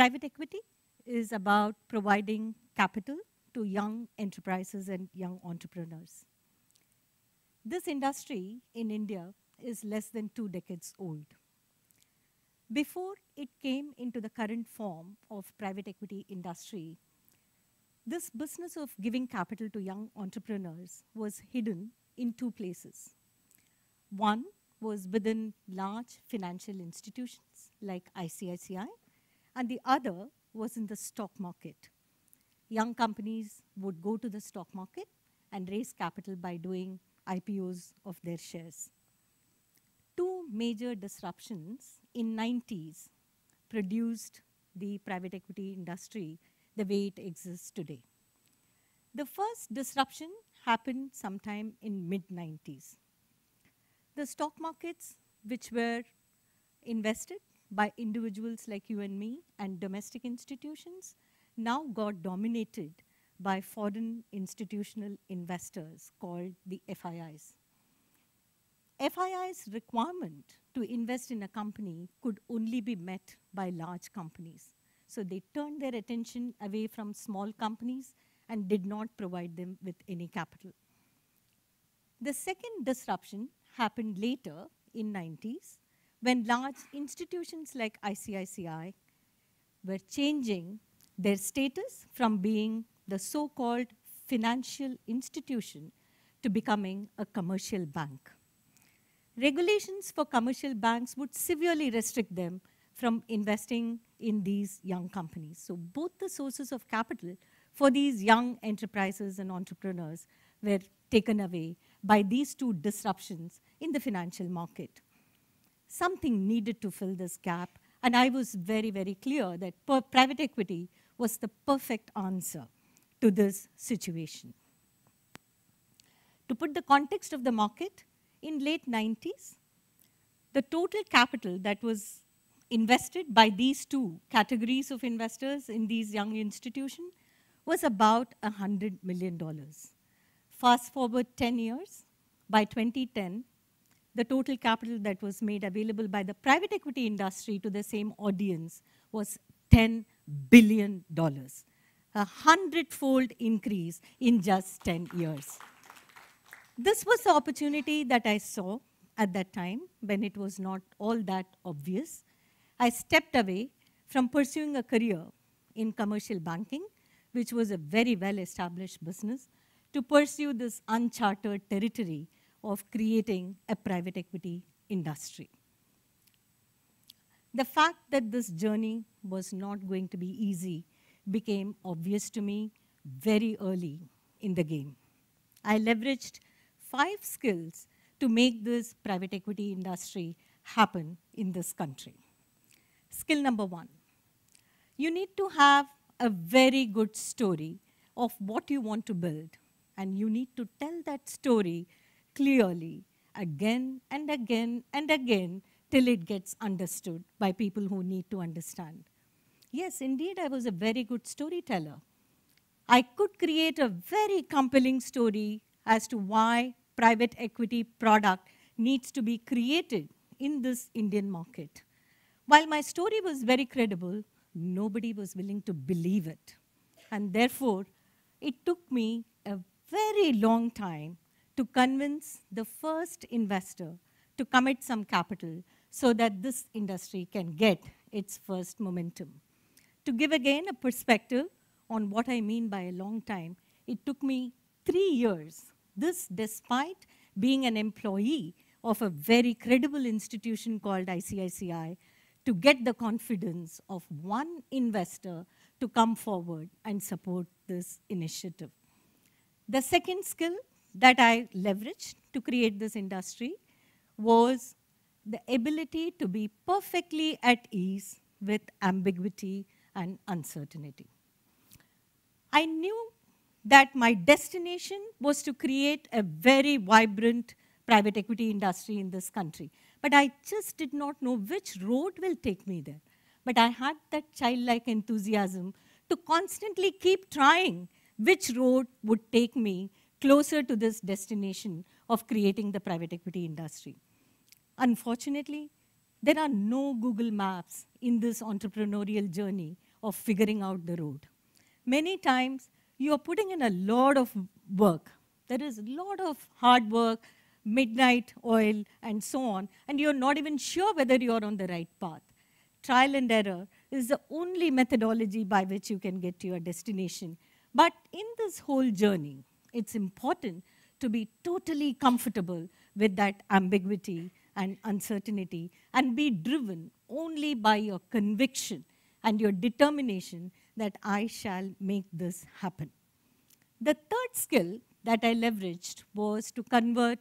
Private equity is about providing capital to young enterprises and young entrepreneurs. This industry in India is less than two decades old. Before it came into the current form of private equity industry, this business of giving capital to young entrepreneurs was hidden in two places. One was within large financial institutions like ICICI and the other was in the stock market. Young companies would go to the stock market and raise capital by doing IPOs of their shares. Two major disruptions in 90s produced the private equity industry the way it exists today. The first disruption happened sometime in mid 90s. The stock markets which were invested by individuals like you and me and domestic institutions now got dominated by foreign institutional investors called the FIIs. FII's requirement to invest in a company could only be met by large companies. So they turned their attention away from small companies and did not provide them with any capital. The second disruption happened later in 90s when large institutions like ICICI were changing their status from being the so-called financial institution to becoming a commercial bank. Regulations for commercial banks would severely restrict them from investing in these young companies. So both the sources of capital for these young enterprises and entrepreneurs were taken away by these two disruptions in the financial market something needed to fill this gap. And I was very, very clear that private equity was the perfect answer to this situation. To put the context of the market, in late 90s, the total capital that was invested by these two categories of investors in these young institutions was about $100 million. Fast forward 10 years, by 2010, the total capital that was made available by the private equity industry to the same audience was $10 billion, a hundredfold increase in just 10 years. This was the opportunity that I saw at that time when it was not all that obvious. I stepped away from pursuing a career in commercial banking, which was a very well established business, to pursue this uncharted territory of creating a private equity industry. The fact that this journey was not going to be easy became obvious to me very early in the game. I leveraged five skills to make this private equity industry happen in this country. Skill number one, you need to have a very good story of what you want to build and you need to tell that story clearly again and again and again till it gets understood by people who need to understand. Yes, indeed, I was a very good storyteller. I could create a very compelling story as to why private equity product needs to be created in this Indian market. While my story was very credible, nobody was willing to believe it. And therefore, it took me a very long time to convince the first investor to commit some capital so that this industry can get its first momentum. To give again a perspective on what I mean by a long time, it took me three years. This despite being an employee of a very credible institution called ICICI to get the confidence of one investor to come forward and support this initiative. The second skill that I leveraged to create this industry was the ability to be perfectly at ease with ambiguity and uncertainty. I knew that my destination was to create a very vibrant private equity industry in this country. But I just did not know which road will take me there. But I had that childlike enthusiasm to constantly keep trying which road would take me closer to this destination of creating the private equity industry. Unfortunately, there are no Google Maps in this entrepreneurial journey of figuring out the road. Many times, you are putting in a lot of work. There is a lot of hard work, midnight oil, and so on, and you're not even sure whether you're on the right path. Trial and error is the only methodology by which you can get to your destination. But in this whole journey, it's important to be totally comfortable with that ambiguity and uncertainty and be driven only by your conviction and your determination that I shall make this happen. The third skill that I leveraged was to convert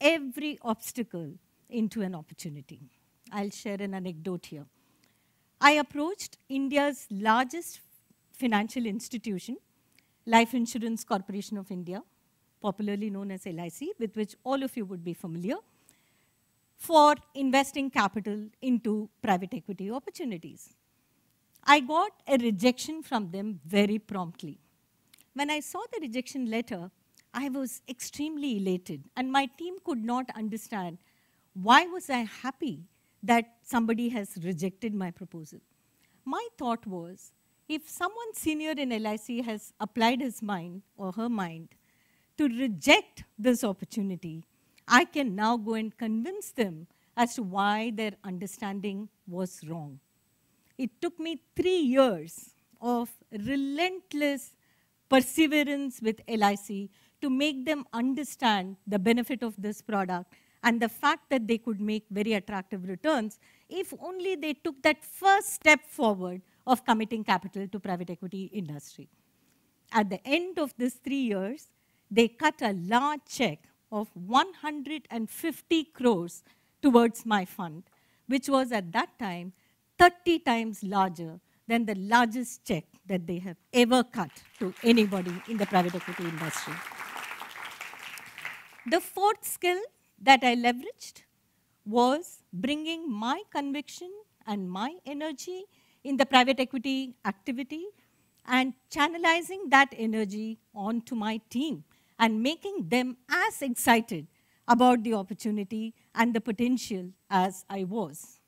every obstacle into an opportunity. I'll share an anecdote here. I approached India's largest financial institution Life Insurance Corporation of India, popularly known as LIC, with which all of you would be familiar, for investing capital into private equity opportunities. I got a rejection from them very promptly. When I saw the rejection letter, I was extremely elated and my team could not understand why was I happy that somebody has rejected my proposal. My thought was, if someone senior in LIC has applied his mind or her mind to reject this opportunity, I can now go and convince them as to why their understanding was wrong. It took me three years of relentless perseverance with LIC to make them understand the benefit of this product and the fact that they could make very attractive returns if only they took that first step forward of committing capital to private equity industry. At the end of these three years, they cut a large check of 150 crores towards my fund, which was at that time 30 times larger than the largest check that they have ever cut to anybody in the private equity industry. The fourth skill that I leveraged was bringing my conviction and my energy in the private equity activity and channelizing that energy onto my team and making them as excited about the opportunity and the potential as I was.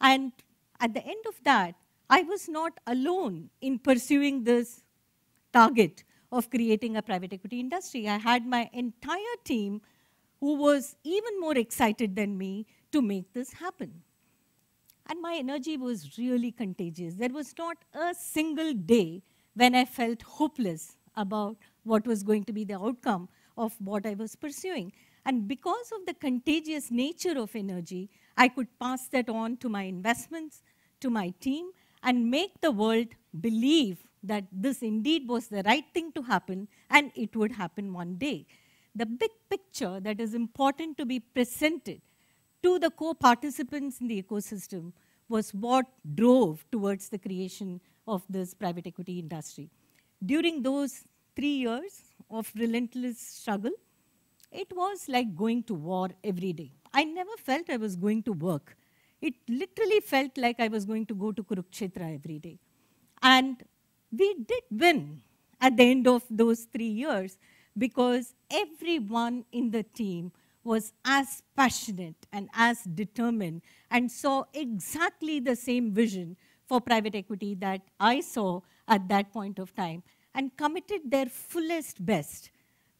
And at the end of that, I was not alone in pursuing this target of creating a private equity industry. I had my entire team who was even more excited than me to make this happen. And my energy was really contagious. There was not a single day when I felt hopeless about what was going to be the outcome of what I was pursuing. And because of the contagious nature of energy, I could pass that on to my investments, to my team, and make the world believe that this indeed was the right thing to happen and it would happen one day. The big picture that is important to be presented to the co-participants in the ecosystem was what drove towards the creation of this private equity industry. During those three years of relentless struggle, it was like going to war every day. I never felt I was going to work. It literally felt like I was going to go to Kurukshetra every day. And we did win at the end of those three years because everyone in the team was as passionate and as determined and saw exactly the same vision for private equity that I saw at that point of time and committed their fullest best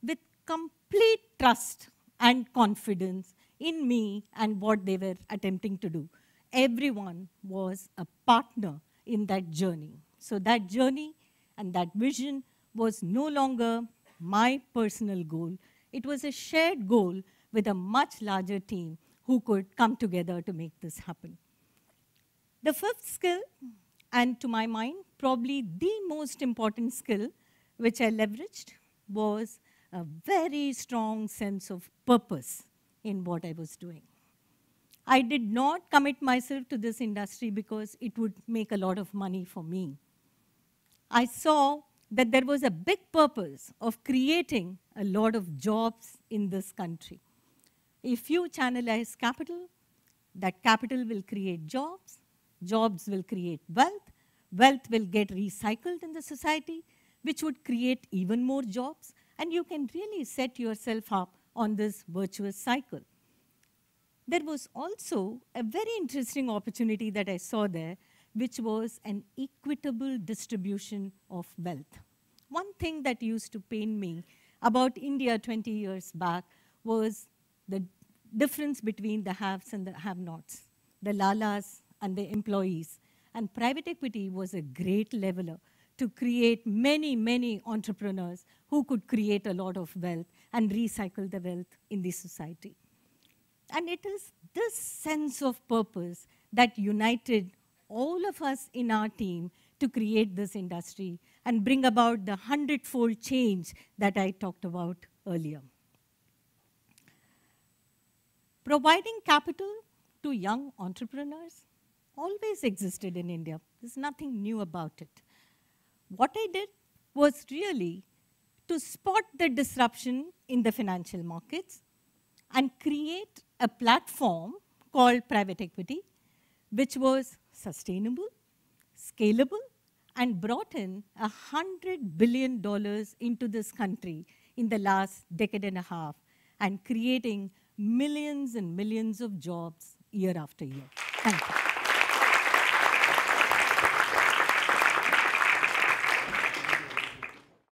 with complete trust and confidence in me and what they were attempting to do. Everyone was a partner in that journey. So that journey and that vision was no longer my personal goal. It was a shared goal with a much larger team who could come together to make this happen. The fifth skill, and to my mind, probably the most important skill which I leveraged was a very strong sense of purpose in what I was doing. I did not commit myself to this industry because it would make a lot of money for me. I saw that there was a big purpose of creating a lot of jobs in this country. If you channelize capital, that capital will create jobs, jobs will create wealth, wealth will get recycled in the society, which would create even more jobs, and you can really set yourself up on this virtuous cycle. There was also a very interesting opportunity that I saw there, which was an equitable distribution of wealth. One thing that used to pain me about India 20 years back was the difference between the haves and the have-nots, the lalas and the employees. And private equity was a great leveler to create many, many entrepreneurs who could create a lot of wealth and recycle the wealth in the society. And it is this sense of purpose that united all of us in our team to create this industry and bring about the hundredfold change that I talked about earlier. Providing capital to young entrepreneurs always existed in India. There's nothing new about it. What I did was really to spot the disruption in the financial markets and create a platform called private equity, which was sustainable, scalable, and brought in $100 billion into this country in the last decade and a half and creating millions and millions of jobs year after year. Thank you.